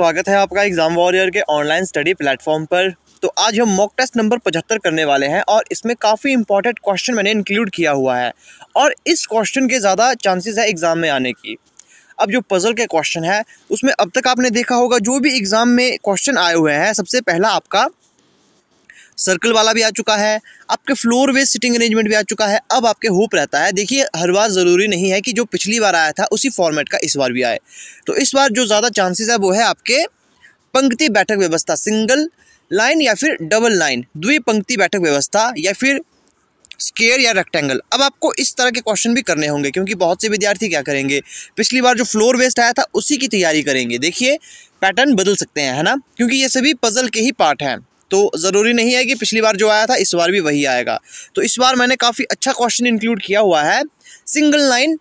स्वागत है आपका एग्ज़ाम वॉरियर के ऑनलाइन स्टडी प्लेटफॉर्म पर तो आज हम मॉक टेस्ट नंबर पचहत्तर करने वाले हैं और इसमें काफ़ी इंपॉर्टेंट क्वेश्चन मैंने इंक्लूड किया हुआ है और इस क्वेश्चन के ज़्यादा चांसेस है एग्ज़ाम में आने की अब जो पज़ल के क्वेश्चन है उसमें अब तक आपने देखा होगा जो भी एग्ज़ाम में क्वेश्चन आए हुए हैं सबसे पहला आपका सर्कल वाला भी आ चुका है आपके फ्लोर वेज सिटिंग अरेंजमेंट भी आ चुका है अब आपके होप रहता है देखिए हर बार ज़रूरी नहीं है कि जो पिछली बार आया था उसी फॉर्मेट का इस बार भी आए तो इस बार जो ज़्यादा चांसेस है वो है आपके पंक्ति बैठक व्यवस्था सिंगल लाइन या फिर डबल लाइन द्विपंक्ति बैठक व्यवस्था या फिर स्केयर या रेक्टेंगल अब आपको इस तरह के क्वेश्चन भी करने होंगे क्योंकि बहुत से विद्यार्थी क्या करेंगे पिछली बार जो फ्लोर वेस्ट आया था उसी की तैयारी करेंगे देखिए पैटर्न बदल सकते हैं है ना क्योंकि ये सभी पजल के ही पार्ट हैं तो ज़रूरी नहीं है कि पिछली बार जो आया था इस बार भी वही आएगा तो इस बार मैंने काफ़ी अच्छा क्वेश्चन इंक्लूड किया हुआ है सिंगल लाइन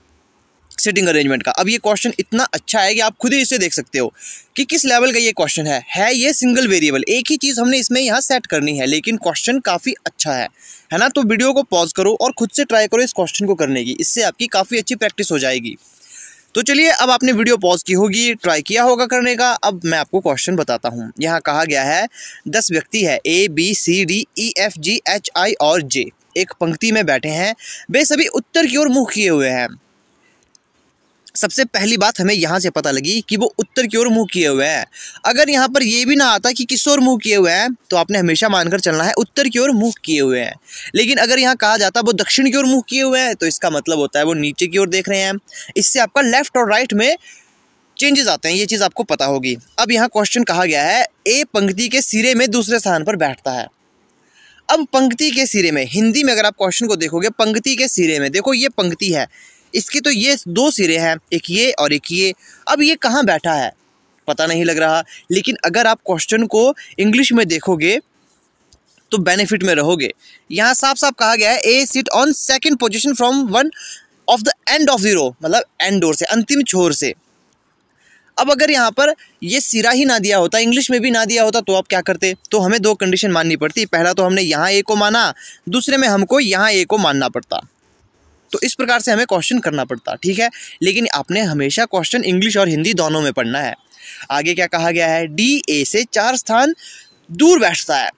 सिटिंग अरेंजमेंट का अब ये क्वेश्चन इतना अच्छा है कि आप खुद ही इसे देख सकते हो कि किस लेवल का ये क्वेश्चन है है ये सिंगल वेरिएबल एक ही चीज़ हमने इसमें यहाँ सेट करनी है लेकिन क्वेश्चन काफ़ी अच्छा है है ना तो वीडियो को पॉज करो और खुद से ट्राई करो इस क्वेश्चन को करने की इससे आपकी काफ़ी अच्छी प्रैक्टिस हो जाएगी तो चलिए अब आपने वीडियो पॉज की होगी ट्राई किया होगा करने का अब मैं आपको क्वेश्चन बताता हूँ यहाँ कहा गया है दस व्यक्ति है A B C D E F G H I और जे एक पंक्ति में बैठे हैं वे सभी उत्तर की ओर मुंह किए हुए हैं सबसे पहली बात हमें यहाँ से पता लगी कि वो उत्तर की ओर मुंह किए हुए हैं अगर यहाँ पर ये भी ना आता कि किस ओर मुंह किए हुए हैं तो आपने हमेशा मानकर चलना है उत्तर की ओर मुंह किए हुए हैं लेकिन अगर यहाँ कहा जाता वो दक्षिण की ओर मुँह किए हुए हैं तो इसका मतलब होता है वो नीचे की ओर देख रहे हैं इससे आपका लेफ्ट और राइट में चेंजेस आते हैं ये चीज़ आपको पता होगी अब यहाँ क्वेश्चन कहा गया है ए पंक्ति के सिरे में दूसरे स्थान पर बैठता है अब पंक्ति के सिरे में हिंदी में अगर आप क्वेश्चन को देखोगे पंक्ति के सिरे में देखो ये पंक्ति है इसके तो ये दो सिरे हैं एक ये और एक ये अब ये कहाँ बैठा है पता नहीं लग रहा लेकिन अगर आप क्वेश्चन को इंग्लिश में देखोगे तो बेनिफिट में रहोगे यहाँ साफ साफ कहा गया है a sit on second position from one of the end of zero मतलब एंड डोर से अंतिम छोर से अब अगर यहाँ पर ये सिरा ही ना दिया होता इंग्लिश में भी ना दिया होता तो आप क्या करते तो हमें दो कंडीशन माननी पड़ती पहला तो हमने यहाँ ए को माना दूसरे में हमको यहाँ ए को मानना पड़ता तो इस प्रकार से हमें क्वेश्चन करना पड़ता ठीक है लेकिन आपने हमेशा क्वेश्चन इंग्लिश और हिंदी दोनों में पढ़ना है आगे क्या कहा गया है डी ए से चार स्थान दूर बैठता है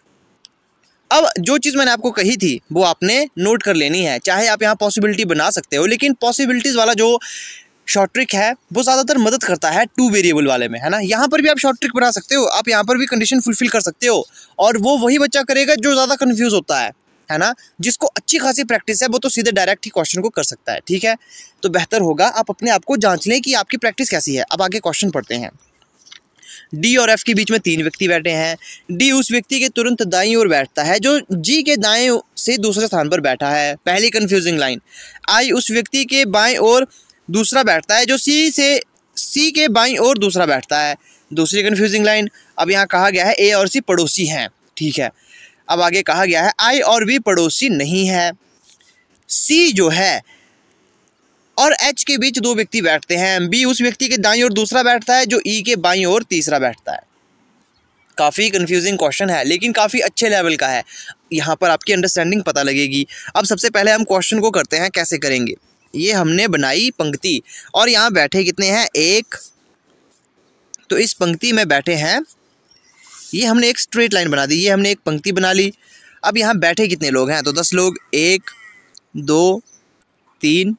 अब जो चीज़ मैंने आपको कही थी वो आपने नोट कर लेनी है चाहे आप यहाँ पॉसिबिलिटी बना सकते हो लेकिन पॉसिबिलिटीज़ वाला जो शॉर्ट ट्रिक है वो ज़्यादातर मदद करता है टू वेरिएबल वाले में है ना यहाँ पर भी आप शॉर्ट ट्रिक बना सकते हो आप यहाँ पर भी कंडीशन फुलफिल कर सकते हो और वो वही बच्चा करेगा जो ज़्यादा कन्फ्यूज़ होता है है ना जिसको अच्छी खासी प्रैक्टिस है वो तो सीधे डायरेक्ट ही क्वेश्चन को कर सकता है ठीक है तो बेहतर होगा आप अपने आप को जांच लें कि आपकी प्रैक्टिस कैसी है अब आगे क्वेश्चन पढ़ते हैं डी और एफ के बीच में तीन व्यक्ति बैठे हैं डी उस व्यक्ति के तुरंत दाई ओर बैठता है जो जी के दाएं से दूसरे स्थान पर बैठा है पहली कन्फ्यूजिंग लाइन आई उस व्यक्ति के बाएं और दूसरा बैठता है जो सी से सी के बाई और दूसरा बैठता है दूसरी कन्फ्यूजिंग लाइन अब यहाँ कहा गया है ए और सी पड़ोसी हैं ठीक है अब आगे कहा गया है आई और वी पड़ोसी नहीं है सी जो है और एच के बीच दो व्यक्ति बैठते हैं बी उस व्यक्ति के दाई और दूसरा बैठता है जो ई e के बाई और तीसरा बैठता है काफ़ी कंफ्यूजिंग क्वेश्चन है लेकिन काफ़ी अच्छे लेवल का है यहाँ पर आपकी अंडरस्टैंडिंग पता लगेगी अब सबसे पहले हम क्वेश्चन को करते हैं कैसे करेंगे ये हमने बनाई पंक्ति और यहाँ बैठे कितने हैं एक तो इस पंक्ति में बैठे हैं ये हमने एक स्ट्रेट लाइन बना दी ये हमने एक पंक्ति बना ली अब यहाँ बैठे कितने लोग हैं तो दस लोग एक दो तीन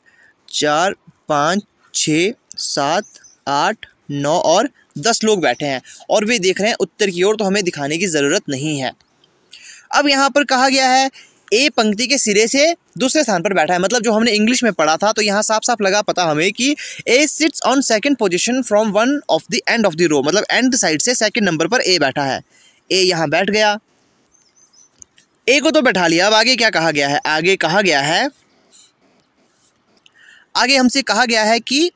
चार पाँच छ सात आठ नौ और दस लोग बैठे हैं और वे देख रहे हैं उत्तर की ओर तो हमें दिखाने की ज़रूरत नहीं है अब यहाँ पर कहा गया है ए पंक्ति के सिरे से दूसरे स्थान पर बैठा है मतलब जो हमने इंग्लिश में पढ़ा था तो यहाँ साफ साफ लगा पता हमें कि A sits on second position from one of the end of the row मतलब एंड साइड से सेकंड नंबर पर ए बैठा है ए यहाँ बैठ गया ए को तो बैठा लिया अब आगे क्या कहा गया है आगे कहा गया है आगे हमसे कहा गया है कि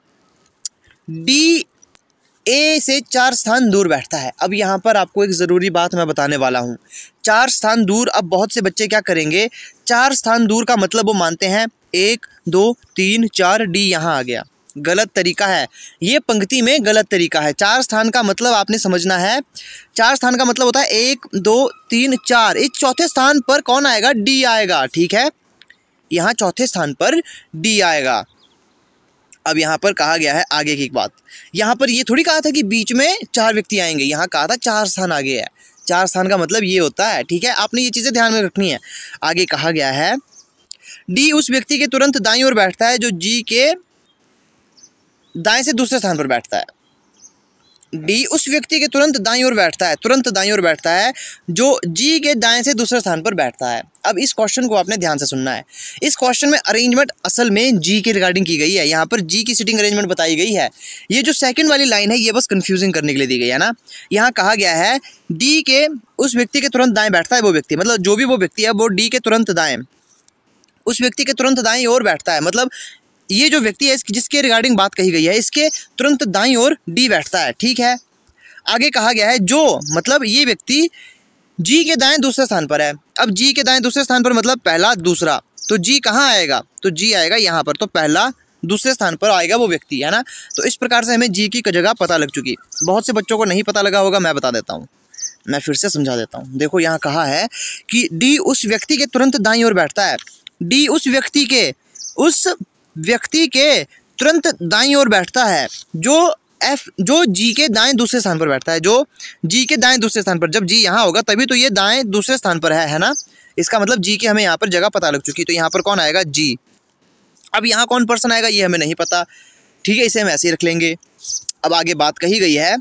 डी ए से चार स्थान दूर बैठता है अब यहाँ पर आपको एक ज़रूरी बात मैं बताने वाला हूँ चार स्थान दूर अब बहुत से बच्चे क्या करेंगे चार स्थान दूर का मतलब वो मानते हैं एक दो तीन चार डी यहाँ आ गया गलत तरीका है ये पंक्ति में गलत तरीका है चार स्थान का मतलब आपने समझना है चार स्थान का मतलब होता है एक दो तीन चार इस चौथे स्थान पर कौन आएगा डी आएगा ठीक है यहाँ चौथे स्थान पर डी आएगा अब यहाँ पर कहा गया है आगे की एक बात यहाँ पर ये थोड़ी कहा था कि बीच में चार व्यक्ति आएंगे यहाँ कहा था चार स्थान आगे है चार स्थान का मतलब ये होता है ठीक है आपने ये चीज़ें ध्यान में रखनी है आगे कहा गया है डी उस व्यक्ति के तुरंत दाई ओर बैठता है जो जी के दाएं से दूसरे स्थान पर बैठता है डी उस व्यक्ति के तुरंत दाई ओर बैठता है तुरंत दाई ओर बैठता है जो जी के दाएं से दूसरे स्थान पर बैठता है अब इस क्वेश्चन को आपने ध्यान से सुनना है इस क्वेश्चन में अरेंजमेंट असल में जी के रिगार्डिंग की गई है यहाँ पर जी की सिटिंग अरेंजमेंट बताई गई है ये जो सेकंड वाली लाइन है ये बस कंफ्यूजिंग करने के लिए दी गई है ना यहाँ कहा गया है डी के उस व्यक्ति के तुरंत दाएँ बैठता है वो व्यक्ति मतलब जो भी वो व्यक्ति है वो डी के तुरंत दाएँ उस व्यक्ति के तुरंत दाएं और बैठता है मतलब ये जो व्यक्ति है जिसके रिगार्डिंग बात कही गई है इसके तुरंत दाई और डी बैठता है ठीक है आगे कहा गया है जो मतलब ये व्यक्ति जी के दाएं दूसरे स्थान पर है अब जी के दाएं दूसरे स्थान पर मतलब पहला दूसरा तो जी कहाँ आएगा तो जी आएगा यहाँ पर तो पहला दूसरे स्थान पर आएगा वो व्यक्ति है ना तो इस प्रकार से हमें जी की जगह पता लग चुकी बहुत से बच्चों को नहीं पता लगा होगा मैं बता देता हूँ मैं फिर से समझा देता हूँ देखो यहाँ कहा है कि डी उस व्यक्ति के तुरंत दाई और बैठता है डी उस व्यक्ति के उस व्यक्ति के तुरंत दाई और बैठता है जो एफ जो जी के दाएं दूसरे स्थान पर बैठता है जो जी के दाएं दूसरे स्थान पर जब जी यहाँ होगा तभी तो ये दाएं दूसरे स्थान पर है है ना इसका मतलब जी के हमें यहाँ पर जगह पता लग चुकी है तो यहाँ पर कौन आएगा जी अब यहाँ कौन पर्सन आएगा ये हमें नहीं पता ठीक है इसे हम ऐसे ही रख लेंगे अब आगे बात कही गई है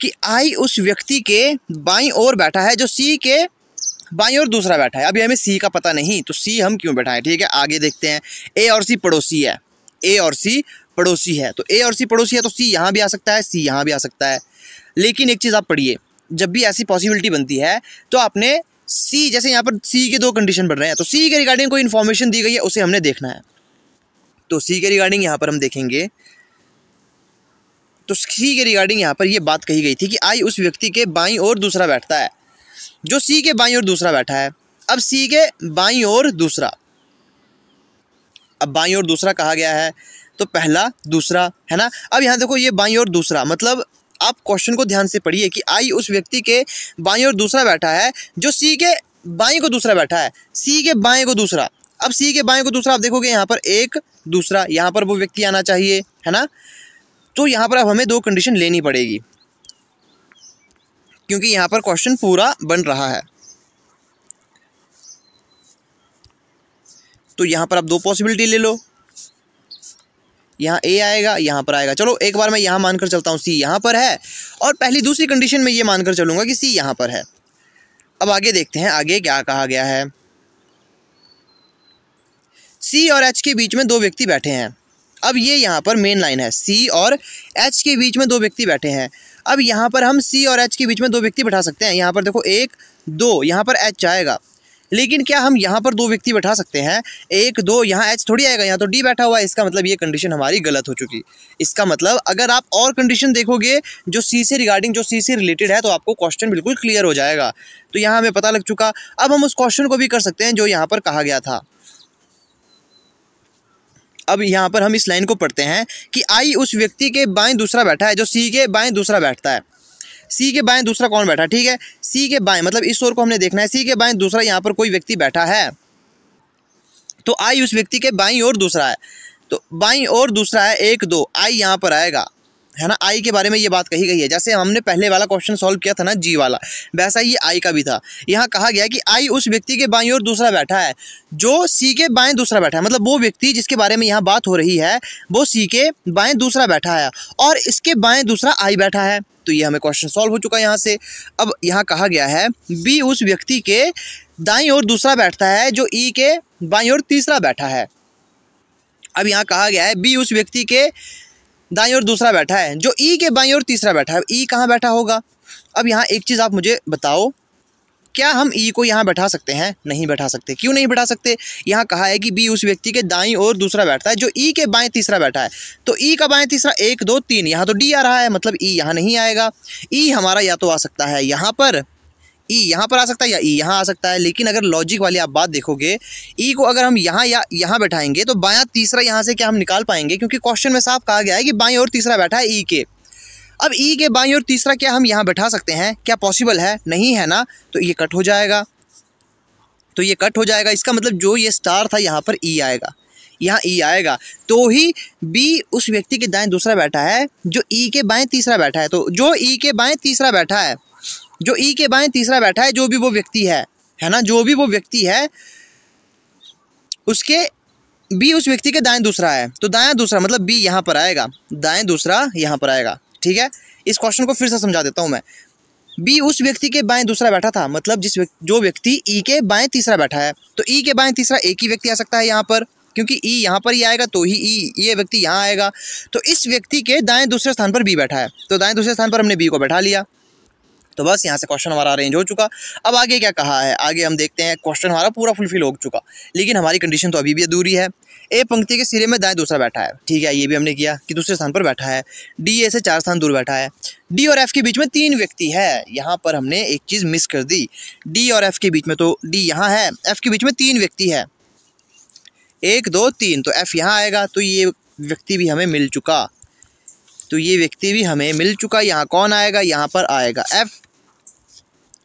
कि आई उस व्यक्ति के बाई और बैठा है जो सी के बाई और दूसरा बैठा है अभी हमें सी का पता नहीं तो सी हम क्यों बैठा है ठीक है आगे देखते हैं ए और सी पड़ोसी है ए और सी पड़ोसी है तो ए और सी पड़ोसी है तो सी यहाँ भी आ सकता है सी यहाँ भी आ सकता है लेकिन एक चीज़ आप पढ़िए जब भी ऐसी पॉसिबिलिटी बनती है तो आपने सी जैसे यहाँ पर सी के दो कंडीशन बढ़ रहे हैं तो सी के रिगार्डिंग कोई इन्फॉर्मेशन दी गई है उसे हमने देखना है तो सी के रिगार्डिंग यहाँ पर हम देखेंगे तो सी के रिगार्डिंग यहाँ पर यह बात कही गई थी कि आई उस व्यक्ति के बाई और दूसरा बैठता है जो सी के बाई और दूसरा बैठा है अब सी के बाई और दूसरा अब बाई और दूसरा कहा गया है तो पहला दूसरा है ना अब यहाँ देखो ये बाई और दूसरा मतलब आप क्वेश्चन को ध्यान से पढ़िए कि आई उस व्यक्ति के बाई और दूसरा बैठा है जो सी के बाई को दूसरा बैठा है सी के बाएँ को दूसरा अब सी के बाएँ को दूसरा आप देखोगे यहाँ पर एक दूसरा यहाँ पर वो व्यक्ति आना चाहिए है ना तो यहाँ पर अब हमें दो कंडीशन लेनी पड़ेगी क्योंकि यहाँ पर क्वेश्चन पूरा बन रहा है तो यहाँ पर आप दो पॉसिबिलिटी ले लो यहाँ ए आएगा यहाँ पर आएगा चलो एक बार मैं यहाँ मानकर चलता हूँ सी यहाँ पर है और पहली दूसरी कंडीशन में ये मानकर चलूँगा कि सी यहाँ पर है अब आगे देखते हैं आगे क्या कहा गया है सी और एच के बीच में दो व्यक्ति बैठे हैं अब ये यहाँ पर मेन लाइन है सी और एच के बीच में दो व्यक्ति बैठे हैं अब यहाँ पर हम सी और एच के बीच में दो व्यक्ति बैठा सकते हैं यहाँ पर देखो एक दो यहाँ पर एच आएगा लेकिन क्या हम यहाँ पर दो व्यक्ति बैठा सकते हैं एक दो यहाँ एच थोड़ी आएगा यहाँ तो डी बैठा हुआ है इसका मतलब ये कंडीशन हमारी गलत हो चुकी इसका मतलब अगर आप और कंडीशन देखोगे जो सी से रिगार्डिंग जो सी से रिलेटेड है तो आपको क्वेश्चन बिल्कुल क्लियर हो जाएगा तो यहाँ हमें पता लग चुका अब हम उस क्वेश्चन को भी कर सकते हैं जो यहाँ पर कहा गया था अब यहाँ पर हम इस लाइन को पढ़ते हैं कि आई उस व्यक्ति के बाएं दूसरा बैठा है जो सी के बाएं दूसरा बैठता है सी के बाएं दूसरा कौन बैठा है ठीक है सी के बाएं मतलब इस शोर को हमने देखना है सी के बाएं दूसरा यहाँ पर कोई व्यक्ति बैठा है तो आई उस व्यक्ति के बाई और दूसरा है तो बाई और दूसरा है एक दो आई यहाँ पर आएगा है ना आई के बारे में ये बात कही गई है जैसे हमने पहले वाला क्वेश्चन सॉल्व किया था ना जी वाला वैसा ही आई का भी था यहाँ कहा गया कि आई उस व्यक्ति के बाई और दूसरा बैठा है जो सी के बाएं दूसरा बैठा है मतलब वो व्यक्ति जिसके बारे में यहाँ बात हो रही है वो सी के बाएं दूसरा बैठा है और इसके बाएं दूसरा आई बैठा है तो ये हमें क्वेश्चन सॉल्व हो चुका है यहाँ से अब यहाँ कहा गया है बी उस व्यक्ति के दाई और दूसरा बैठता है जो ई के बाई और तीसरा बैठा है अब यहाँ कहा गया है बी उस व्यक्ति के दाई और दूसरा बैठा है जो ई के बाई और तीसरा बैठा है ई कहाँ बैठा होगा अब यहाँ एक चीज़ आप मुझे बताओ क्या हम ई को यहाँ बैठा सकते हैं नहीं बैठा सकते क्यों नहीं बैठा सकते यहाँ कहा है कि बी उस व्यक्ति के दाई और दूसरा बैठता है जो ई के बाएं तीसरा बैठा है तो ई का बाएं तीसरा एक दो तीन यहाँ तो डी आ रहा है मतलब ई यहाँ नहीं आएगा ई हमारा या तो आ सकता है यहाँ पर ई यहाँ पर आ सकता है या ई यहाँ आ सकता है लेकिन अगर लॉजिक वाली आप बात देखोगे ई को अगर हम यहाँ या यहाँ बैठाएंगे तो बायां तीसरा यहाँ से क्या हम निकाल पाएंगे क्योंकि क्वेश्चन में साफ कहा गया है कि बाई और तीसरा बैठा है ई के अब ई के बाई और तीसरा क्या हम यहाँ बैठा सकते हैं क्या पॉसिबल है नहीं है ना तो ये कट हो जाएगा तो ये कट हो जाएगा इसका मतलब जो ये स्टार था यहाँ पर ई e आएगा यहाँ ई e आएगा तो ही बी उस व्यक्ति के दाएं दूसरा बैठा है जो ई e के बाएं तीसरा बैठा है तो जो ई के बाएं तीसरा बैठा है जो ई के बाएं तीसरा बैठा है जो भी वो व्यक्ति है है ना जो भी वो व्यक्ति है उसके बी उस व्यक्ति के दाएं दूसरा है तो दाएं दूसरा मतलब बी यहां पर आएगा दाएं दूसरा यहां पर आएगा ठीक है इस क्वेश्चन को फिर से समझा देता हूं मैं बी उस व्यक्ति के बाएं दूसरा बैठा था मतलब जिस व्यक्ति जो व्यक्ति ई के बाएं तीसरा बैठा है तो ई के बाएं तीसरा एक ही व्यक्ति आ सकता है यहाँ पर क्योंकि ई यहाँ पर ही आएगा तो ही ई ये व्यक्ति यहाँ आएगा तो इस व्यक्ति के दाएं दूसरे स्थान पर बी बैठा है तो दाएं दूसरे स्थान पर हमने बी को बैठा लिया तो बस यहाँ से क्वेश्चन हमारा अरेंज हो चुका अब आगे क्या कहा है आगे हम देखते हैं क्वेश्चन हमारा पूरा फुलफिल हो चुका लेकिन हमारी कंडीशन तो अभी भी अधूरी है ए पंक्ति के सिरे में दाएं दूसरा बैठा है ठीक है ये भी हमने किया कि दूसरे स्थान पर बैठा है डी ए से चार स्थान दूर बैठा है डी और एफ के बीच में तीन व्यक्ति है यहाँ पर हमने एक चीज़ मिस कर दी डी और एफ के बीच में तो डी यहाँ है एफ के बीच में तीन व्यक्ति है एक दो तीन तो एफ यहाँ आएगा तो ये व्यक्ति भी हमें मिल चुका तो ये व्यक्ति भी हमें मिल चुका यहाँ कौन आएगा यहाँ पर आएगा एफ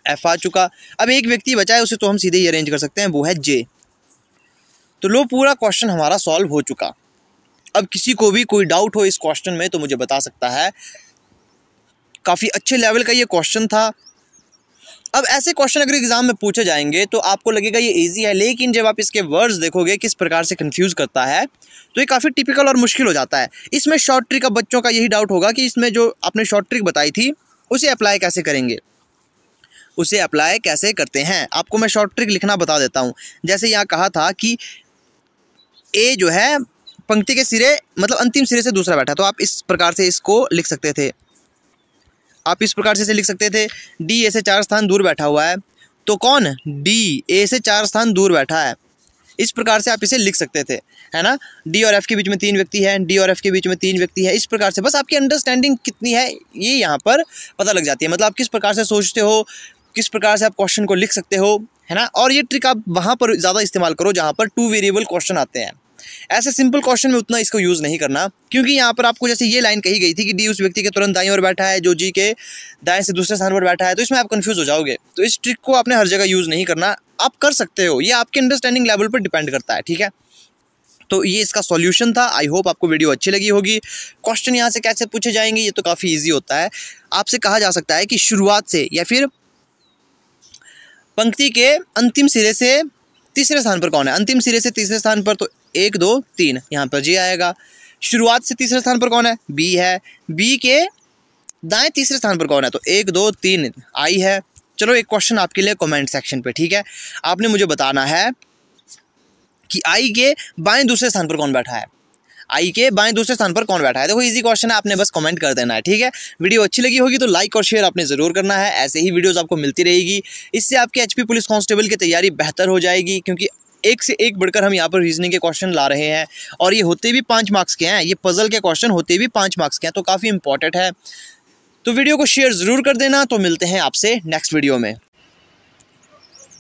एफ आ चुका अब एक व्यक्ति बचा है उसे तो हम सीधे ही अरेंज कर सकते हैं वो है जे तो लो पूरा क्वेश्चन हमारा सॉल्व हो चुका अब किसी को भी कोई डाउट हो इस क्वेश्चन में तो मुझे बता सकता है काफ़ी अच्छे लेवल का ये क्वेश्चन था अब ऐसे क्वेश्चन अगर एग्ज़ाम में पूछे जाएंगे तो आपको लगेगा ये इजी है लेकिन जब आप इसके वर्ड्स देखोगे किस प्रकार से कंफ्यूज करता है तो ये काफ़ी टिपिकल और मुश्किल हो जाता है इसमें शॉर्ट ट्रिक अब बच्चों का यही डाउट होगा कि इसमें जो आपने शॉर्ट ट्रिक बताई थी उसे अप्लाई कैसे करेंगे उसे अप्लाई कैसे करते हैं आपको मैं शॉर्ट ट्रिक लिखना बता देता हूँ जैसे यहाँ कहा था कि ए जो है पंक्ति के सिरे मतलब अंतिम सिरे से दूसरा बैठा तो आप इस प्रकार से इसको लिख सकते थे आप इस प्रकार से इसे लिख सकते थे डी ए से चार स्थान दूर बैठा हुआ है तो कौन डी ए से चार स्थान दूर बैठा है इस प्रकार से आप इसे लिख सकते थे है ना डी और एफ के बीच में तीन व्यक्ति हैं डी और एफ के बीच में तीन व्यक्ति है इस प्रकार से बस आपकी अंडरस्टैंडिंग कितनी है ये यहाँ पर पता लग जाती है मतलब आप किस प्रकार से सोचते हो किस प्रकार से आप क्वेश्चन को लिख सकते हो है ना और ये ट्रिक आप वहाँ पर ज़्यादा इस्तेमाल करो जहाँ पर टू वेरिएबल क्वेश्चन आते हैं ऐसे सिंपल क्वेश्चन में उतना इसको यूज़ नहीं करना क्योंकि यहाँ पर आपको जैसे ये लाइन कही गई थी कि डी उस व्यक्ति के तुरंत दाएँ और बैठा है जो जी के दाएँ से दूसरे स्थान पर बैठा है तो इसमें आप कन्फ्यूज हो जाओगे तो इस ट्रिक को आपने हर जगह यूज़ नहीं करना आप कर सकते हो ये आपके अंडरस्टैंडिंग लेवल पर डिपेंड करता है ठीक है तो ये इसका सॉल्यूशन था आई होप आपको वीडियो अच्छी लगी होगी क्वेश्चन यहाँ से कैसे पूछे जाएंगे ये तो काफ़ी ईजी होता है आपसे कहा जा सकता है कि शुरुआत से या फिर पंक्ति के अंतिम सिरे से तीसरे स्थान पर कौन है अंतिम सिरे से तीसरे स्थान पर तो एक दो तीन यहाँ पर जी आएगा शुरुआत से तीसरे स्थान पर कौन है बी है बी के दाएं तीसरे स्थान पर कौन है तो एक दो तीन आई है चलो एक क्वेश्चन आपके लिए कमेंट सेक्शन पे ठीक है आपने मुझे बताना है कि आई के बाएं दूसरे स्थान पर कौन बैठा है आई के बाएं दूसरे स्थान पर कौन बैठा है देखो ईजी क्वेश्चन है आपने बस कॉमेंट कर देना है ठीक है वीडियो अच्छी लगी होगी तो लाइक और शेयर आपने ज़रूर करना है ऐसे ही वीडियोज़ आपको मिलती रहेगी इससे आपके एच पुलिस कांस्टेबल की तैयारी बेहतर हो जाएगी क्योंकि एक से एक बढ़कर हम यहाँ पर रीजनिंग के क्वेश्चन ला रहे हैं और ये होते भी पाँच मार्क्स के हैं ये पजल के क्वेश्चन होते भी पाँच मार्क्स के हैं तो काफ़ी इंपॉर्टेंट है तो वीडियो को शेयर ज़रूर कर देना तो मिलते हैं आपसे नेक्स्ट वीडियो में